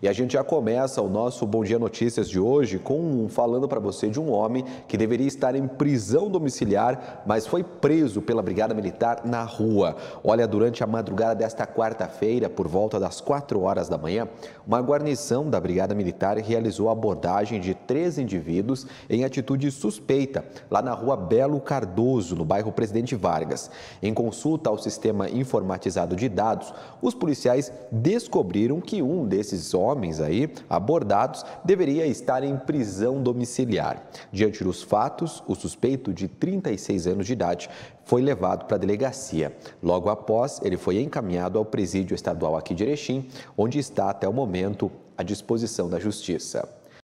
E a gente já começa o nosso Bom Dia Notícias de hoje com um, falando para você de um homem que deveria estar em prisão domiciliar, mas foi preso pela Brigada Militar na rua. Olha, durante a madrugada desta quarta-feira, por volta das 4 horas da manhã, uma guarnição da Brigada Militar realizou a abordagem de três indivíduos em atitude suspeita lá na rua Belo Cardoso, no bairro Presidente Vargas. Em consulta ao sistema informatizado de dados, os policiais descobriram que um desses homens homens aí abordados deveria estar em prisão domiciliar. Diante dos fatos, o suspeito de 36 anos de idade foi levado para a delegacia. Logo após, ele foi encaminhado ao presídio estadual aqui de Erechim, onde está até o momento à disposição da justiça.